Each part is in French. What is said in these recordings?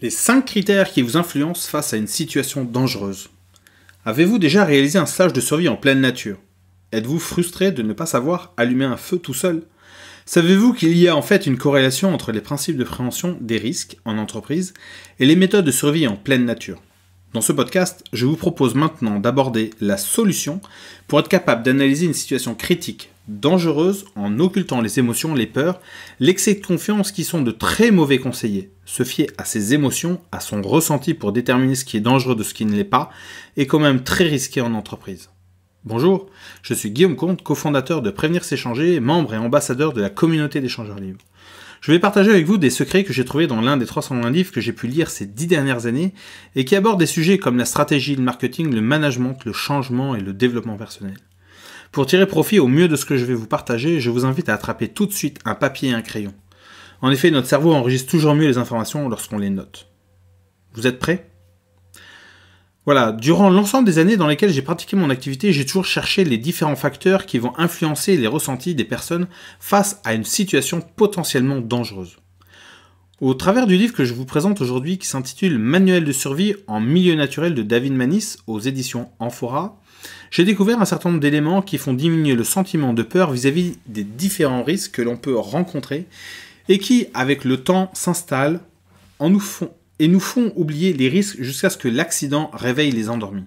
Les 5 critères qui vous influencent face à une situation dangereuse. Avez-vous déjà réalisé un stage de survie en pleine nature Êtes-vous frustré de ne pas savoir allumer un feu tout seul Savez-vous qu'il y a en fait une corrélation entre les principes de prévention des risques en entreprise et les méthodes de survie en pleine nature dans ce podcast, je vous propose maintenant d'aborder la solution pour être capable d'analyser une situation critique, dangereuse, en occultant les émotions, les peurs, l'excès de confiance qui sont de très mauvais conseillers. Se fier à ses émotions, à son ressenti pour déterminer ce qui est dangereux de ce qui ne l'est pas, est quand même très risqué en entreprise. Bonjour, je suis Guillaume Comte, cofondateur de Prévenir S'échanger, membre et ambassadeur de la communauté d'échangeurs libres. Je vais partager avec vous des secrets que j'ai trouvés dans l'un des 301 livres que j'ai pu lire ces dix dernières années et qui abordent des sujets comme la stratégie, le marketing, le management, le changement et le développement personnel. Pour tirer profit au mieux de ce que je vais vous partager, je vous invite à attraper tout de suite un papier et un crayon. En effet, notre cerveau enregistre toujours mieux les informations lorsqu'on les note. Vous êtes prêts voilà, durant l'ensemble des années dans lesquelles j'ai pratiqué mon activité, j'ai toujours cherché les différents facteurs qui vont influencer les ressentis des personnes face à une situation potentiellement dangereuse. Au travers du livre que je vous présente aujourd'hui qui s'intitule Manuel de survie en milieu naturel de David Manis aux éditions Amphora, j'ai découvert un certain nombre d'éléments qui font diminuer le sentiment de peur vis-à-vis des différents risques que l'on peut rencontrer et qui, avec le temps, s'installent en nous font et nous font oublier les risques jusqu'à ce que l'accident réveille les endormis.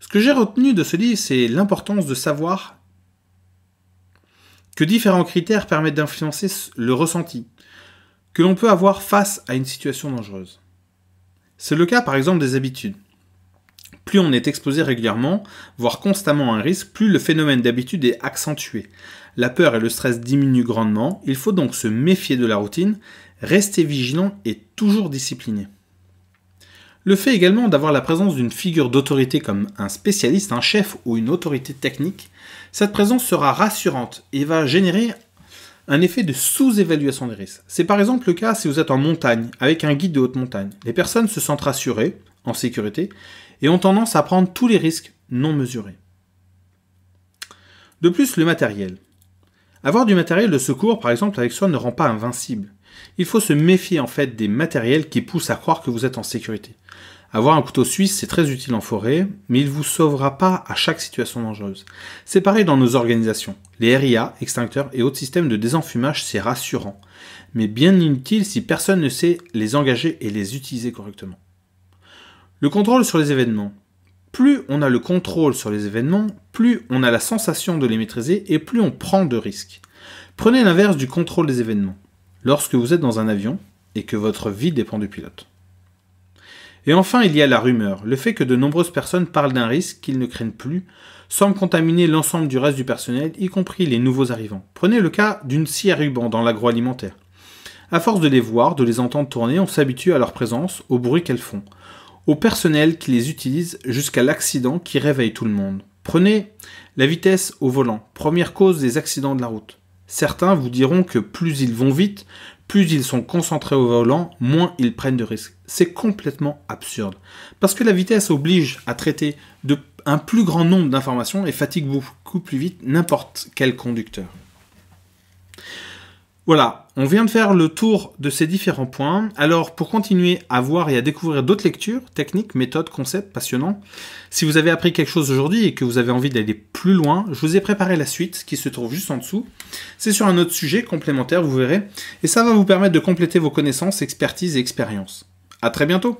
Ce que j'ai retenu de ce livre, c'est l'importance de savoir que différents critères permettent d'influencer le ressenti que l'on peut avoir face à une situation dangereuse. C'est le cas par exemple des habitudes. Plus on est exposé régulièrement, voire constamment à un risque, plus le phénomène d'habitude est accentué. La peur et le stress diminuent grandement, il faut donc se méfier de la routine, rester vigilant et toujours discipliné. Le fait également d'avoir la présence d'une figure d'autorité comme un spécialiste, un chef ou une autorité technique, cette présence sera rassurante et va générer un effet de sous-évaluation des risques. C'est par exemple le cas si vous êtes en montagne avec un guide de haute montagne. Les personnes se sentent rassurées, sécurité et ont tendance à prendre tous les risques non mesurés. De plus, le matériel. Avoir du matériel de secours, par exemple, avec soi ne rend pas invincible. Il faut se méfier en fait des matériels qui poussent à croire que vous êtes en sécurité. Avoir un couteau suisse, c'est très utile en forêt, mais il ne vous sauvera pas à chaque situation dangereuse. C'est pareil dans nos organisations. Les RIA, extincteurs et autres systèmes de désenfumage, c'est rassurant. Mais bien inutile si personne ne sait les engager et les utiliser correctement. Le contrôle sur les événements. Plus on a le contrôle sur les événements, plus on a la sensation de les maîtriser et plus on prend de risques. Prenez l'inverse du contrôle des événements. Lorsque vous êtes dans un avion et que votre vie dépend du pilote. Et enfin, il y a la rumeur, le fait que de nombreuses personnes parlent d'un risque qu'ils ne craignent plus, sans contaminer l'ensemble du reste du personnel, y compris les nouveaux arrivants. Prenez le cas d'une scie à ruban dans l'agroalimentaire. À force de les voir, de les entendre tourner, on s'habitue à leur présence, au bruit qu'elles font au personnel qui les utilise jusqu'à l'accident qui réveille tout le monde. Prenez la vitesse au volant, première cause des accidents de la route. Certains vous diront que plus ils vont vite, plus ils sont concentrés au volant, moins ils prennent de risques. C'est complètement absurde. Parce que la vitesse oblige à traiter de un plus grand nombre d'informations et fatigue beaucoup plus vite n'importe quel conducteur. Voilà, on vient de faire le tour de ces différents points. Alors pour continuer à voir et à découvrir d'autres lectures, techniques, méthodes, concepts passionnants, si vous avez appris quelque chose aujourd'hui et que vous avez envie d'aller plus loin, je vous ai préparé la suite qui se trouve juste en dessous. C'est sur un autre sujet complémentaire, vous verrez, et ça va vous permettre de compléter vos connaissances, expertises et expériences. À très bientôt